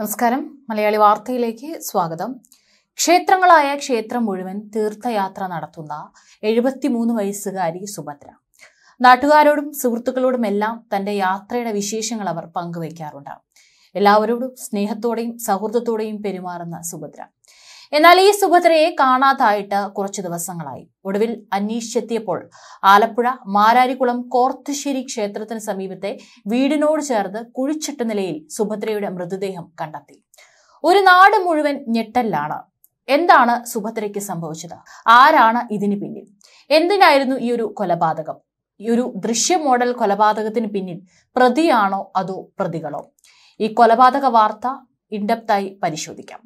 നമസ്കാരം മലയാളി വാർത്തയിലേക്ക് സ്വാഗതം ക്ഷേത്രങ്ങളായ ക്ഷേത്രം മുഴുവൻ തീർത്ഥയാത്ര നടത്തുന്ന എഴുപത്തിമൂന്ന് വയസ്സുകാരി സുഭദ്ര നാട്ടുകാരോടും സുഹൃത്തുക്കളോടും എല്ലാം തന്റെ യാത്രയുടെ വിശേഷങ്ങൾ അവർ പങ്കുവയ്ക്കാറുണ്ട് എല്ലാവരോടും സ്നേഹത്തോടെയും സൗഹൃദത്തോടെയും പെരുമാറുന്ന സുഭദ്ര എന്നാൽ ഈ സുഭദ്രയെ കാണാതായിട്ട് കുറച്ചു ദിവസങ്ങളായി ഒടുവിൽ അന്വേഷിച്ചെത്തിയപ്പോൾ ആലപ്പുഴ മാരാരിക്കുളം കോർത്തുശ്ശേരി ക്ഷേത്രത്തിന് സമീപത്തെ വീടിനോട് ചേർന്ന് കുഴിച്ചിട്ട നിലയിൽ സുഭദ്രയുടെ മൃതദേഹം കണ്ടെത്തി ഒരു നാട് മുഴുവൻ ഞെട്ടലിലാണ് എന്താണ് സുഭദ്രയ്ക്ക് സംഭവിച്ചത് ആരാണ് ഇതിന് പിന്നിൽ എന്തിനായിരുന്നു ഈ ഒരു കൊലപാതകം ഈ ഒരു ദൃശ്യ മോഡൽ കൊലപാതകത്തിന് പിന്നിൽ പ്രതിയാണോ അതോ പ്രതികളോ ഈ കൊലപാതക വാർത്ത ഇൻഡപ്തായി പരിശോധിക്കാം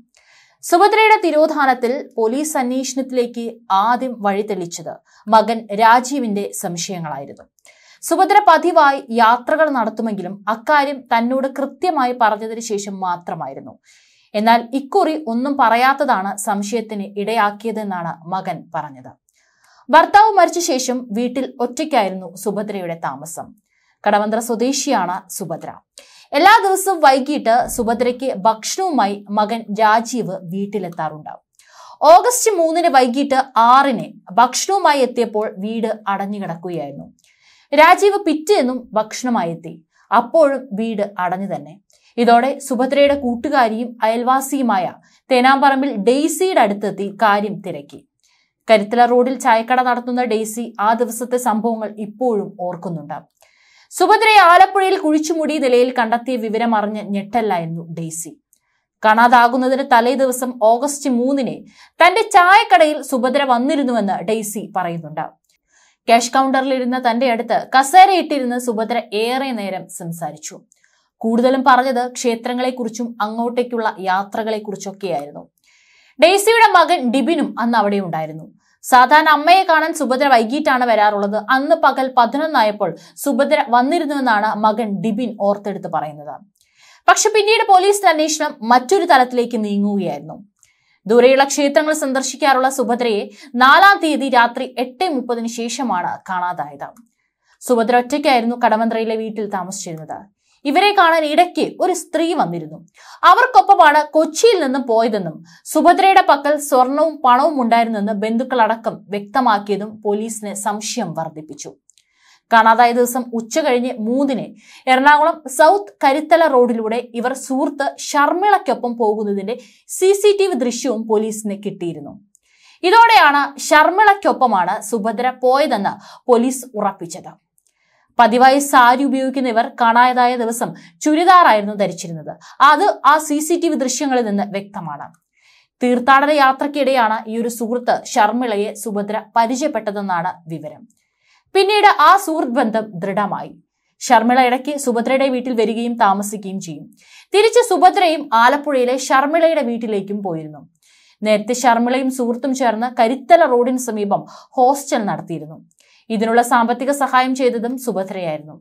സുഭദ്രയുടെ തിരോധാനത്തിൽ പോലീസ് അന്വേഷണത്തിലേക്ക് ആദ്യം വഴിതെളിച്ചത് മകൻ രാജീവിന്റെ സംശയങ്ങളായിരുന്നു സുഭദ്ര പതിവായി യാത്രകൾ നടത്തുമെങ്കിലും അക്കാര്യം തന്നോട് കൃത്യമായി പറഞ്ഞതിന് ശേഷം മാത്രമായിരുന്നു എന്നാൽ ഇക്കുറി ഒന്നും പറയാത്തതാണ് സംശയത്തിന് ഇടയാക്കിയതെന്നാണ് മകൻ പറഞ്ഞത് ഭർത്താവ് മരിച്ച ശേഷം വീട്ടിൽ ഒറ്റയ്ക്കായിരുന്നു സുഭദ്രയുടെ താമസം കടവന്ത്ര സ്വദേശിയാണ് സുഭദ്ര എല്ലാ ദിവസവും വൈകിട്ട് സുഭദ്രയ്ക്ക് ഭക്ഷണവുമായി മകൻ രാജീവ് വീട്ടിലെത്താറുണ്ടാവും ഓഗസ്റ്റ് മൂന്നിന് വൈകിട്ട് ആറിന് ഭക്ഷണവുമായി എത്തിയപ്പോൾ വീട് അടഞ്ഞു കിടക്കുകയായിരുന്നു രാജീവ് പിറ്റേന്നും ഭക്ഷണമായി എത്തി അപ്പോഴും വീട് അടഞ്ഞു തന്നെ ഇതോടെ സുഭദ്രയുടെ കൂട്ടുകാരിയും അയൽവാസിയുമായ തേനാമ്പറമ്പിൽ ഡെയ്സിയുടെ അടുത്തെത്തി കാര്യം തിരക്കി കരിത്തല റോഡിൽ ചായക്കട നടത്തുന്ന ഡെയ്സി ആ ദിവസത്തെ സംഭവങ്ങൾ ഇപ്പോഴും ഓർക്കുന്നുണ്ടാവും സുഭദ്രയെ ആലപ്പുഴയിൽ മുടി നിലയിൽ കണ്ടെത്തിയ വിവരം അറിഞ്ഞ് ഞെട്ടല്ലായിരുന്നു ഡെയ്സി കാണാതാകുന്നതിന് തലേ ദിവസം ഓഗസ്റ്റ് മൂന്നിന് തന്റെ ചായക്കടയിൽ സുഭദ്ര വന്നിരുന്നുവെന്ന് ഡെയ്സി പറയുന്നുണ്ട് ക്യാഷ് കൗണ്ടറിലിരുന്ന തന്റെ അടുത്ത് ഇട്ടിരുന്ന് സുഭദ്ര ഏറെ നേരം സംസാരിച്ചു കൂടുതലും പറഞ്ഞത് ക്ഷേത്രങ്ങളെക്കുറിച്ചും അങ്ങോട്ടേക്കുള്ള യാത്രകളെക്കുറിച്ചൊക്കെയായിരുന്നു ഡെയ്സിയുടെ മകൻ ഡിബിനും അന്ന് അവിടെ ഉണ്ടായിരുന്നു സാധാരണ അമ്മയെ കാണാൻ സുഭദ്ര വൈകിട്ടാണ് വരാറുള്ളത് അന്ന് പകൽ പതിനൊന്നായപ്പോൾ സുഭദ്ര വന്നിരുന്നുവെന്നാണ് മകൻ ഡിബിൻ ഓർത്തെടുത്ത് പറയുന്നത് പക്ഷെ പിന്നീട് പോലീസിന്റെ അന്വേഷണം മറ്റൊരു തലത്തിലേക്ക് നീങ്ങുകയായിരുന്നു ദൂരെയുള്ള ക്ഷേത്രങ്ങൾ സന്ദർശിക്കാറുള്ള സുഭദ്രയെ നാലാം തീയതി രാത്രി എട്ട് മുപ്പതിന് ശേഷമാണ് കാണാതായത് സുഭദ്ര ഒറ്റയ്ക്കായിരുന്നു കടമന്ത്രയിലെ വീട്ടിൽ താമസിച്ചിരുന്നത് ഇവരെ കാണാൻ ഇടയ്ക്ക് ഒരു സ്ത്രീ വന്നിരുന്നു അവർക്കൊപ്പമാണ് കൊച്ചിയിൽ നിന്നും പോയതെന്നും സുഭദ്രയുടെ പക്കൽ സ്വർണവും പണവും ഉണ്ടായിരുന്നെന്ന് ബന്ധുക്കളടക്കം വ്യക്തമാക്കിയതും പോലീസിന് സംശയം വർദ്ധിപ്പിച്ചു കാണാതായ ദിവസം ഉച്ച കഴിഞ്ഞ് മൂന്നിന് എറണാകുളം സൗത്ത് കരിത്തല റോഡിലൂടെ ഇവർ സുഹൃത്ത് ഷർമിളയ്ക്കൊപ്പം പോകുന്നതിന്റെ സി സി ടി വി ദൃശ്യവും പോലീസിന് കിട്ടിയിരുന്നു ഇതോടെയാണ് ഷർമിളയ്ക്കൊപ്പമാണ് സുഭദ്ര പോയതെന്ന് പോലീസ് ഉറപ്പിച്ചത് പതിവായി സാരി ഉപയോഗിക്കുന്ന ഇവർ കാണാതായ ദിവസം ചുരിദാറായിരുന്നു ധരിച്ചിരുന്നത് അത് ആ സി സി ടി വി ദൃശ്യങ്ങളിൽ നിന്ന് വ്യക്തമാണ് തീർത്ഥാടന യാത്രക്കിടെയാണ് ഈ ഒരു സുഹൃത്ത് ശർമ്മിളയെ സുഭദ്ര പരിചയപ്പെട്ടതെന്നാണ് വിവരം പിന്നീട് ആ സുഹൃത് ബന്ധം ദൃഢമായി ശർമ്മിള ഇടയ്ക്ക് സുഭദ്രയുടെ വീട്ടിൽ വരികയും താമസിക്കുകയും ചെയ്യും തിരിച്ച് സുഭദ്രയും ആലപ്പുഴയിലെ ശർമ്മിളയുടെ വീട്ടിലേക്കും പോയിരുന്നു നേരത്തെ ശർമ്മിളയും സുഹൃത്തും ചേർന്ന് കരിത്തല റോഡിന് സമീപം ഹോസ്റ്റൽ നടത്തിയിരുന്നു ഇതിനുള്ള സാമ്പത്തിക സഹായം ചെയ്തതും സുഭദ്രയായിരുന്നു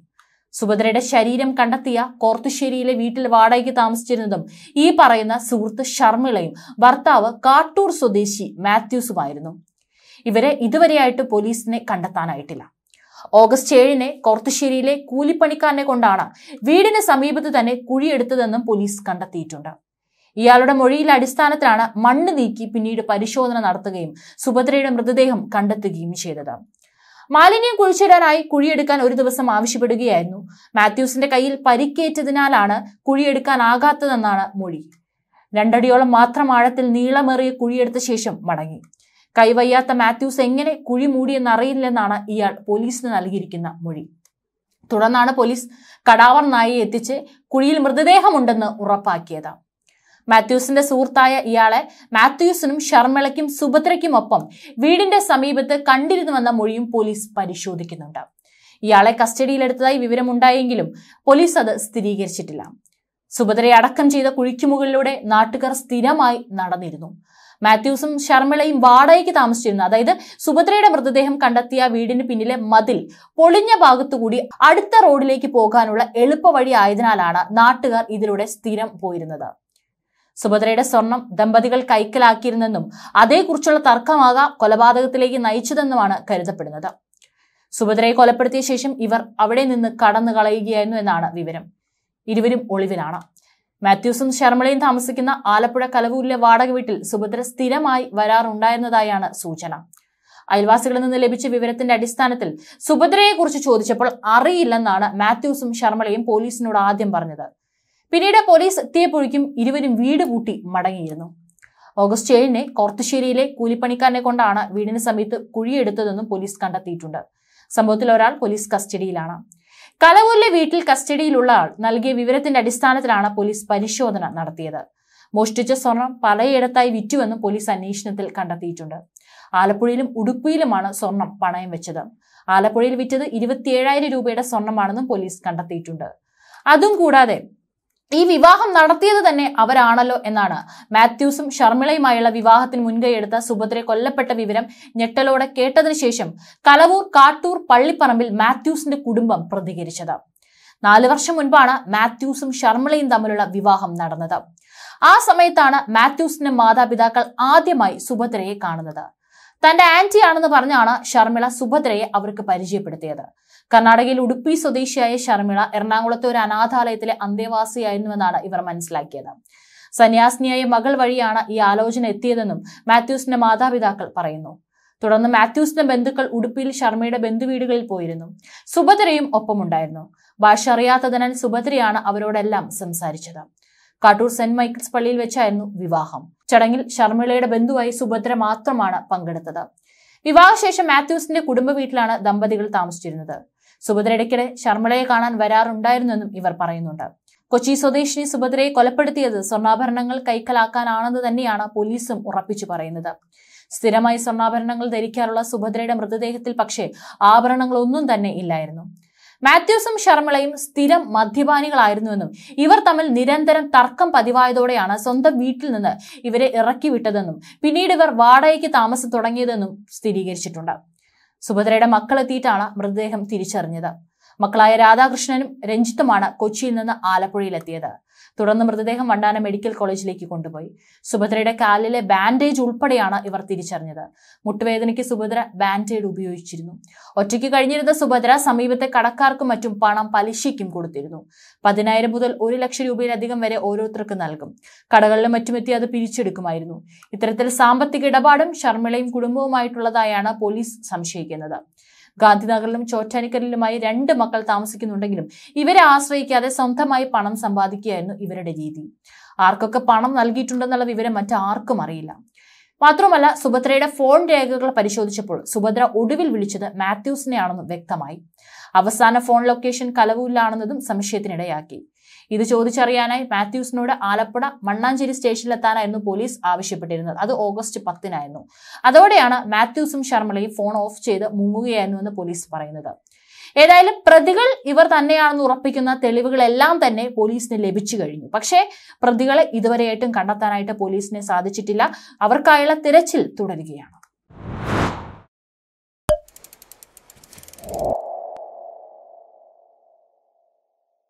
സുഭദ്രയുടെ ശരീരം കണ്ടെത്തിയ കോർത്തുശ്ശേരിയിലെ വീട്ടിൽ വാടകയ്ക്ക് താമസിച്ചിരുന്നതും ഈ പറയുന്ന സുഹൃത്ത് ഷർമിളയും ഭർത്താവ് കാട്ടൂർ സ്വദേശി മാത്യൂസുമായിരുന്നു ഇവരെ ഇതുവരെയായിട്ട് പോലീസിനെ കണ്ടെത്താനായിട്ടില്ല ഓഗസ്റ്റ് ഏഴിന് കോർത്തുശ്ശേരിയിലെ കൂലിപ്പണിക്കാരനെ കൊണ്ടാണ് വീടിന് സമീപത്ത് തന്നെ കുഴിയെടുത്തതെന്നും പോലീസ് കണ്ടെത്തിയിട്ടുണ്ട് ഇയാളുടെ മൊഴിയിലെ അടിസ്ഥാനത്തിലാണ് മണ്ണ് നീക്കി പിന്നീട് പരിശോധന നടത്തുകയും സുഭദ്രയുടെ മൃതദേഹം കണ്ടെത്തുകയും ചെയ്തത് മാലിന്യം കുഴിച്ചിടാനായി കുഴിയെടുക്കാൻ ഒരു ദിവസം ആവശ്യപ്പെടുകയായിരുന്നു മാത്യൂസിന്റെ കയ്യിൽ പരിക്കേറ്റതിനാലാണ് കുഴിയെടുക്കാനാകാത്തതെന്നാണ് മൊഴി രണ്ടടിയോളം മാത്രം ആഴത്തിൽ നീളമേറിയ കുഴിയെടുത്ത ശേഷം മടങ്ങി കൈവയ്യാത്ത മാത്യൂസ് എങ്ങനെ കുഴി മൂടിയെന്നറിയില്ലെന്നാണ് ഇയാൾ പോലീസിന് നൽകിയിരിക്കുന്ന മൊഴി തുടർന്നാണ് പോലീസ് കടാവർ നായയെ എത്തിച്ച് കുഴിയിൽ മൃതദേഹമുണ്ടെന്ന് ഉറപ്പാക്കിയത് മാത്യൂസിന്റെ സുഹൃത്തായ ഇയാളെ മാത്യൂസിനും സുഭദ്രയ്ക്കും ഒപ്പം വീടിന്റെ സമീപത്ത് കണ്ടിരുന്നുവെന്ന മൊഴിയും പോലീസ് പരിശോധിക്കുന്നുണ്ട് ഇയാളെ കസ്റ്റഡിയിലെടുത്തതായി വിവരമുണ്ടായെങ്കിലും പോലീസ് അത് സ്ഥിരീകരിച്ചിട്ടില്ല സുഭദ്രയെ അടക്കം ചെയ്ത കുഴിക്കുമുകളിലൂടെ നാട്ടുകാർ സ്ഥിരമായി നടന്നിരുന്നു മാത്യൂസും ശർമിളയും വാടകയ്ക്ക് താമസിച്ചിരുന്നു അതായത് സുഭദ്രയുടെ മൃതദേഹം കണ്ടെത്തിയ വീടിന് പിന്നിലെ മതിൽ പൊളിഞ്ഞ ഭാഗത്തുകൂടി അടുത്ത റോഡിലേക്ക് പോകാനുള്ള എളുപ്പവഴി ആയതിനാലാണ് നാട്ടുകാർ ഇതിലൂടെ സ്ഥിരം പോയിരുന്നത് സുഭദ്രയുടെ സ്വർണം ദമ്പതികൾ കൈക്കലാക്കിയിരുന്നെന്നും അതേക്കുറിച്ചുള്ള തർക്കമാകാം കൊലപാതകത്തിലേക്ക് നയിച്ചതെന്നുമാണ് കരുതപ്പെടുന്നത് സുഭദ്രയെ കൊലപ്പെടുത്തിയ ശേഷം ഇവർ അവിടെ നിന്ന് കടന്നു കളയുകയായിരുന്നു എന്നാണ് വിവരം ഇരുവരും ഒളിവിലാണ് മാത്യൂസും ശർമ്മളയും താമസിക്കുന്ന ആലപ്പുഴ കലവൂരിലെ വാടക വീട്ടിൽ സുഭദ്ര സ്ഥിരമായി വരാറുണ്ടായിരുന്നതായാണ് സൂചന അയൽവാസികളിൽ നിന്ന് ലഭിച്ച വിവരത്തിന്റെ അടിസ്ഥാനത്തിൽ സുഭദ്രയെക്കുറിച്ച് ചോദിച്ചപ്പോൾ അറിയില്ലെന്നാണ് മാത്യൂസും ശർമ്മളയും പോലീസിനോട് ആദ്യം പറഞ്ഞത് പിന്നീട് പോലീസ് എത്തിയപ്പോഴേക്കും ഇരുവരും വീട് പൂട്ടി മടങ്ങിയിരുന്നു ഓഗസ്റ്റ് ഏഴിന് കോർത്തുശ്ശേരിയിലെ കൂലിപ്പണിക്കാരനെ കൊണ്ടാണ് വീടിന് സമീപത്ത് കുഴിയെടുത്തതെന്നും പോലീസ് കണ്ടെത്തിയിട്ടുണ്ട് സംഭവത്തിൽ ഒരാൾ പോലീസ് കസ്റ്റഡിയിലാണ് കലവൂരിലെ വീട്ടിൽ കസ്റ്റഡിയിലുള്ള ആൾ നൽകിയ വിവരത്തിന്റെ അടിസ്ഥാനത്തിലാണ് പോലീസ് പരിശോധന നടത്തിയത് മോഷ്ടിച്ച സ്വർണം പലയിടത്തായി വിറ്റുവെന്നും പോലീസ് അന്വേഷണത്തിൽ കണ്ടെത്തിയിട്ടുണ്ട് ആലപ്പുഴയിലും ഉടുപ്പിയിലുമാണ് സ്വർണം പണയം വെച്ചത് ആലപ്പുഴയിൽ വിറ്റത് ഇരുപത്തിയേഴായിരം രൂപയുടെ സ്വർണമാണെന്നും പോലീസ് കണ്ടെത്തിയിട്ടുണ്ട് അതും കൂടാതെ ഈ വിവാഹം നടത്തിയത് തന്നെ അവരാണല്ലോ എന്നാണ് മാത്യൂസും വിവാഹത്തിന് വിവാഹത്തിൽ മുൻകൈയെടുത്ത സുഭദ്രയെ കൊല്ലപ്പെട്ട വിവരം ഞെട്ടലോടെ കേട്ടതിന് ശേഷം കലവൂർ കാട്ടൂർ പള്ളിപ്പറമ്പിൽ മാത്യൂസിന്റെ കുടുംബം പ്രതികരിച്ചത് നാല് വർഷം മുൻപാണ് മാത്യൂസും ഷർമിളയും തമ്മിലുള്ള വിവാഹം നടന്നത് ആ സമയത്താണ് മാത്യൂസിന്റെ മാതാപിതാക്കൾ ആദ്യമായി സുഭദ്രയെ കാണുന്നത് തന്റെ ആന്റിയാണെന്ന് പറഞ്ഞാണ് ഷർമിള സുഭദ്രയെ അവർക്ക് പരിചയപ്പെടുത്തിയത് കർണാടകയിൽ ഉടുപ്പി സ്വദേശിയായ ശർമിള എറണാകുളത്തെ ഒരു അനാഥാലയത്തിലെ അന്തേവാസിയായിരുന്നുവെന്നാണ് ഇവർ മനസ്സിലാക്കിയത് സന്യാസിനിയായ മകൾ വഴിയാണ് ഈ ആലോചന എത്തിയതെന്നും മാത്യൂസിന്റെ മാതാപിതാക്കൾ പറയുന്നു തുടർന്ന് മാത്യൂസിന്റെ ബന്ധുക്കൾ ഉടുപ്പിയിൽ ശർമ്മയുടെ ബന്ധുവീടുകളിൽ പോയിരുന്നു സുഭദ്രയും ഒപ്പമുണ്ടായിരുന്നു ഭാഷ അറിയാത്തതിനാൽ സുഭദ്രയാണ് അവരോടെല്ലാം സംസാരിച്ചത് കാട്ടൂർ സെന്റ് മൈക്കിൾസ് പള്ളിയിൽ വെച്ചായിരുന്നു വിവാഹം ചടങ്ങിൽ ശർമ്മിളയുടെ ബന്ധുവായി സുഭദ്ര മാത്രമാണ് പങ്കെടുത്തത് വിവാഹശേഷം മാത്യൂസിന്റെ കുടുംബ വീട്ടിലാണ് ദമ്പതികൾ താമസിച്ചിരുന്നത് സുഭദ്ര ഇടയ്ക്കിടെ ശർമ്മളയെ കാണാൻ വരാറുണ്ടായിരുന്നെന്നും ഇവർ പറയുന്നുണ്ട് കൊച്ചി സ്വദേശിനി സുഭദ്രയെ കൊലപ്പെടുത്തിയത് സ്വർണ്ണാഭരണങ്ങൾ കൈക്കലാക്കാനാണെന്ന് തന്നെയാണ് പോലീസും ഉറപ്പിച്ചു പറയുന്നത് സ്ഥിരമായി സ്വർണ്ണാഭരണങ്ങൾ ധരിക്കാറുള്ള സുഭദ്രയുടെ മൃതദേഹത്തിൽ പക്ഷേ ആഭരണങ്ങളൊന്നും തന്നെ ഇല്ലായിരുന്നു മാത്യൂസും ശർമ്മളയും സ്ഥിരം മദ്യപാനികളായിരുന്നുവെന്നും ഇവർ തമ്മിൽ നിരന്തരം തർക്കം പതിവായതോടെയാണ് സ്വന്തം വീട്ടിൽ നിന്ന് ഇവരെ ഇറക്കി വിട്ടതെന്നും പിന്നീട് ഇവർ വാടകയ്ക്ക് താമസം തുടങ്ങിയതെന്നും സ്ഥിരീകരിച്ചിട്ടുണ്ട് സുഭദ്രയുടെ മക്കളെത്തിയിട്ടാണ് മൃതദേഹം തിരിച്ചറിഞ്ഞത് മക്കളായ രാധാകൃഷ്ണനും രഞ്ജിത്തുമാണ് കൊച്ചിയിൽ നിന്ന് ആലപ്പുഴയിലെത്തിയത് തുടർന്ന് മൃതദേഹം വണ്ടാന മെഡിക്കൽ കോളേജിലേക്ക് കൊണ്ടുപോയി സുഭദ്രയുടെ കാലിലെ ബാൻഡേജ് ഉൾപ്പെടെയാണ് ഇവർ തിരിച്ചറിഞ്ഞത് മുട്ടുവേദനയ്ക്ക് സുഭദ്ര ബാൻഡേഡ് ഉപയോഗിച്ചിരുന്നു ഒറ്റയ്ക്ക് കഴിഞ്ഞിരുന്ന സുഭദ്ര സമീപത്തെ കടക്കാർക്കും മറ്റും പണം പലിശയ്ക്കും കൊടുത്തിരുന്നു പതിനായിരം മുതൽ ഒരു ലക്ഷം രൂപയിലധികം വരെ ഓരോരുത്തർക്ക് നൽകും കടകളിലും മറ്റുമെത്തി അത് പിരിച്ചെടുക്കുമായിരുന്നു ഇത്തരത്തിൽ സാമ്പത്തിക ഇടപാടും ശർമ്മിളയും കുടുംബവുമായിട്ടുള്ളതായാണ് പോലീസ് സംശയിക്കുന്നത് ഗാന്ധിനഗറിലും ചോറ്റാനിക്കലിലുമായി രണ്ട് മക്കൾ താമസിക്കുന്നുണ്ടെങ്കിലും ഇവരെ ആശ്രയിക്കാതെ സ്വന്തമായി പണം സമ്പാദിക്കുകയായിരുന്നു ഇവരുടെ രീതി ആർക്കൊക്കെ പണം നൽകിയിട്ടുണ്ടെന്നുള്ള വിവരം മറ്റാർക്കും അറിയില്ല മാത്രമല്ല സുഭദ്രയുടെ ഫോൺ രേഖകൾ പരിശോധിച്ചപ്പോൾ സുഭദ്ര ഒടുവിൽ വിളിച്ചത് മാത്യൂസിനെയാണെന്നും വ്യക്തമായി അവസാന ഫോൺ ലൊക്കേഷൻ കലവൂരിലാണെന്നതും സംശയത്തിനിടയാക്കി ഇത് ചോദിച്ചറിയാനായി മാത്യൂസിനോട് ആലപ്പുഴ മണ്ണാഞ്ചേരി സ്റ്റേഷനിലെത്താനായിരുന്നു പോലീസ് ആവശ്യപ്പെട്ടിരുന്നത് അത് ഓഗസ്റ്റ് പത്തിനായിരുന്നു അതോടെയാണ് മാത്യൂസും ശർമ്മളയും ഫോൺ ഓഫ് ചെയ്ത് മുങ്ങുകയായിരുന്നു എന്ന് പോലീസ് പറയുന്നത് ഏതായാലും പ്രതികൾ ഇവർ തന്നെയാണെന്ന് ഉറപ്പിക്കുന്ന തെളിവുകളെല്ലാം തന്നെ പോലീസിന് ലഭിച്ചു കഴിഞ്ഞു പക്ഷേ പ്രതികളെ ഇതുവരെയായിട്ടും കണ്ടെത്താനായിട്ട് പോലീസിന് സാധിച്ചിട്ടില്ല അവർക്കായുള്ള തിരച്ചിൽ തുടരുകയാണ്